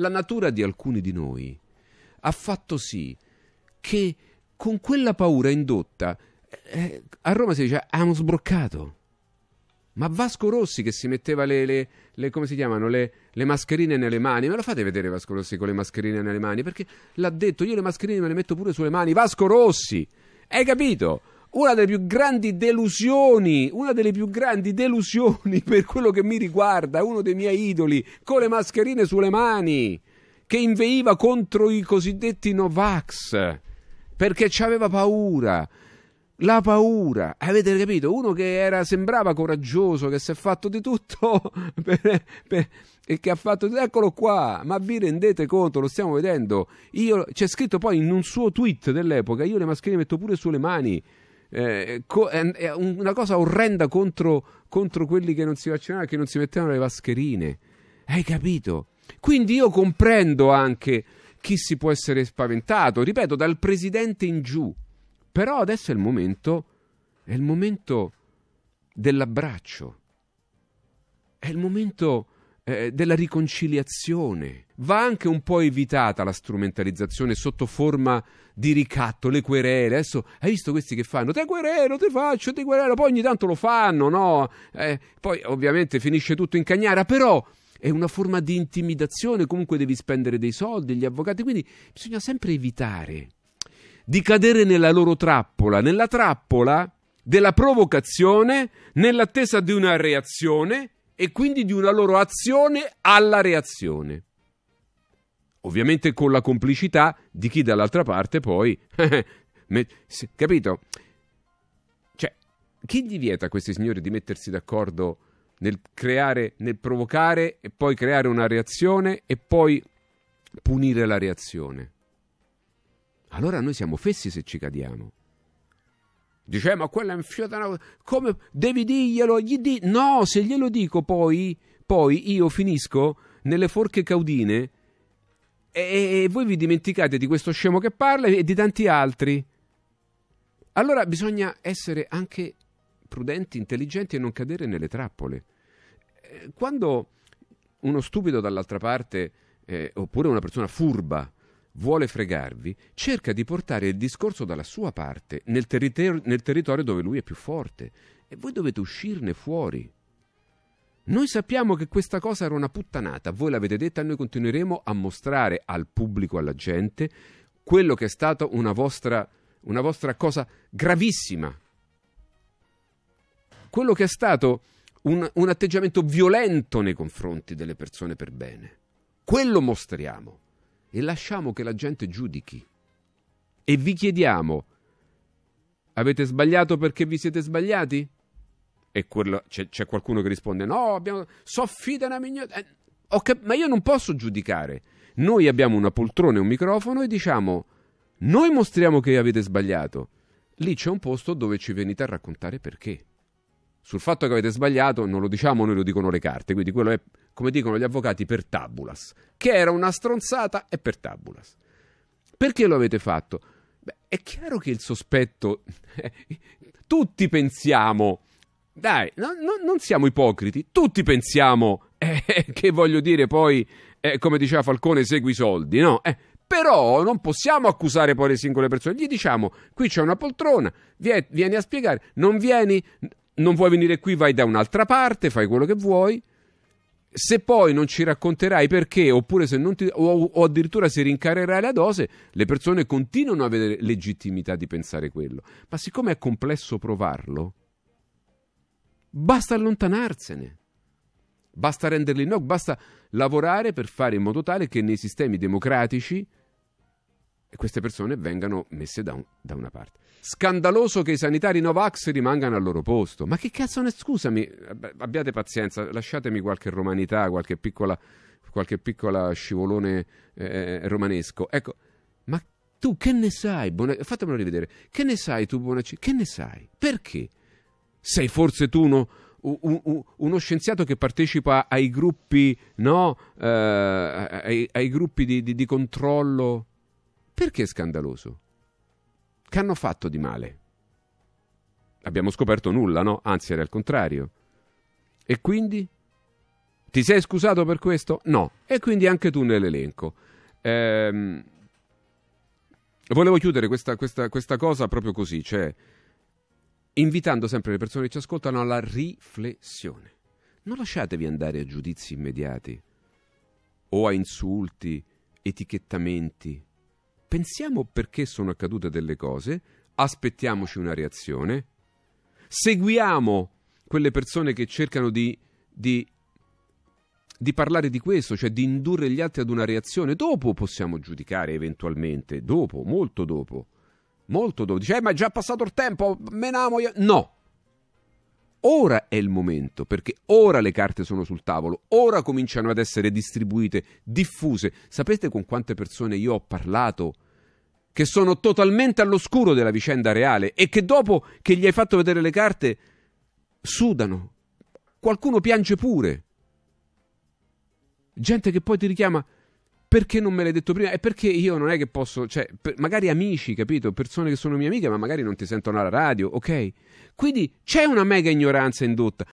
La natura di alcuni di noi ha fatto sì che con quella paura indotta eh, a Roma si dice ah, hanno sbroccato. Ma Vasco Rossi che si metteva le, le, le come si chiamano, le, le, mascherine nelle mani, me lo fate vedere Vasco Rossi con le mascherine nelle mani? Perché l'ha detto, io le mascherine me le metto pure sulle mani, Vasco Rossi! Hai capito? una delle più grandi delusioni, una delle più grandi delusioni per quello che mi riguarda, uno dei miei idoli, con le mascherine sulle mani, che inveiva contro i cosiddetti Novax, perché ci aveva paura. La paura, avete capito? Uno che era, sembrava coraggioso, che si è fatto di tutto per, per, e che ha fatto eccolo qua, ma vi rendete conto, lo stiamo vedendo. Io, c'è scritto poi in un suo tweet dell'epoca, io le mascherine metto pure sulle mani eh, co- è una cosa orrenda contro, contro quelli che non si vaccinavano e che non si mettevano le mascherine. Hai capito? Quindi io comprendo anche chi si può essere spaventato, ripeto, dal presidente in giù. Però adesso è il momento, è il momento dell'abbraccio. È il momento eh, della riconciliazione. Va anche un po' evitata la strumentalizzazione sotto forma di ricatto, le querele. Adesso hai visto questi che fanno? Te querelo, te faccio, te querelo. Poi ogni tanto lo fanno, no? Eh, poi ovviamente finisce tutto in cagnara, però è una forma di intimidazione, comunque devi spendere dei soldi, gli avvocati, quindi bisogna sempre evitare di cadere nella loro trappola, nella trappola della provocazione, nell'attesa di una reazione e quindi di una loro azione alla reazione. Ovviamente con la complicità di chi dall'altra parte poi... capito? Cioè, chi gli vieta a questi signori di mettersi d'accordo nel creare, nel provocare e poi creare una reazione e poi punire la reazione? Allora noi siamo fessi se ci cadiamo. Dice, eh, ma quella è infiotata. Come devi dirglielo? Gli di... No, se glielo dico poi, poi io finisco nelle forche caudine e, e voi vi dimenticate di questo scemo che parla e di tanti altri. Allora bisogna essere anche prudenti, intelligenti e non cadere nelle trappole. Eh, quando uno stupido dall'altra parte, eh, oppure una persona furba, vuole fregarvi, cerca di portare il discorso dalla sua parte, nel, terri- nel territorio dove lui è più forte. E voi dovete uscirne fuori. Noi sappiamo che questa cosa era una puttanata, voi l'avete detta, noi continueremo a mostrare al pubblico, alla gente, quello che è stata una vostra, una vostra cosa gravissima. Quello che è stato un, un atteggiamento violento nei confronti delle persone per bene. Quello mostriamo e lasciamo che la gente giudichi. E vi chiediamo, avete sbagliato perché vi siete sbagliati? E quello, c'è, c'è, qualcuno che risponde, no, abbiamo, soffita una mignotta. Eh, okay, ma io non posso giudicare. Noi abbiamo una poltrona e un microfono e diciamo, noi mostriamo che avete sbagliato. Lì c'è un posto dove ci venite a raccontare perché sul fatto che avete sbagliato non lo diciamo noi, lo dicono le carte, quindi quello è, come dicono gli avvocati, per tabulas, che era una stronzata e per tabulas. Perché lo avete fatto? Beh, è chiaro che il sospetto... Tutti pensiamo... Dai, no, no, non siamo ipocriti, tutti pensiamo eh, che voglio dire poi, eh, come diceva Falcone, segui i soldi, no? Eh, però non possiamo accusare poi le singole persone. Gli diciamo: qui c'è una poltrona, vieni a spiegare, non vieni, non vuoi venire qui, vai da un'altra parte, fai quello che vuoi. Se poi non ci racconterai perché, oppure se non ti, o, o addirittura se rincarerai la dose, le persone continuano a avere legittimità di pensare quello. Ma siccome è complesso provarlo, basta allontanarsene. Basta renderli no, basta lavorare per fare in modo tale che nei sistemi democratici queste persone vengano messe da, un, da, una parte. Scandaloso che i sanitari Novax rimangano al loro posto. Ma che cazzo ne scusami? Abbiate pazienza, lasciatemi qualche romanità, qualche piccola, qualche piccola scivolone eh, eh romanesco. Ecco, ma tu che ne sai? Bona... Fatemelo rivedere. Che ne sai tu, Bonacci? Che ne sai? Perché? Sei forse tu uno uno scienziato che partecipa ai gruppi, no? eh, ai, ai gruppi di, di, di, controllo perché è scandaloso? Che hanno fatto di male? Abbiamo scoperto nulla, no? Anzi, era il contrario. E quindi? Ti sei scusato per questo? No. E quindi anche tu nell'elenco. Ehm... Volevo chiudere questa, questa, questa cosa proprio così, cioè invitando sempre le persone che ci ascoltano alla riflessione. Non lasciatevi andare a giudizi immediati o a insulti, etichettamenti pensiamo perché sono accadute delle cose, aspettiamoci una reazione, seguiamo quelle persone che cercano di, di, di, parlare di questo, cioè di indurre gli altri ad una reazione. Dopo possiamo giudicare eventualmente, dopo, molto dopo, molto dopo. Dice, eh, ma è già passato il tempo, menamo io. No, ora è il momento, perché ora le carte sono sul tavolo, ora cominciano ad essere distribuite, diffuse. Sapete con quante persone io ho parlato? Che sono totalmente all'oscuro della vicenda reale e che dopo che gli hai fatto vedere le carte sudano. Qualcuno piange pure. Gente che poi ti richiama perché non me l'hai detto prima? E perché io non è che posso, cioè, per, magari amici, capito? Persone che sono mie amiche, ma magari non ti sentono alla radio, ok? Quindi c'è una mega ignoranza indotta.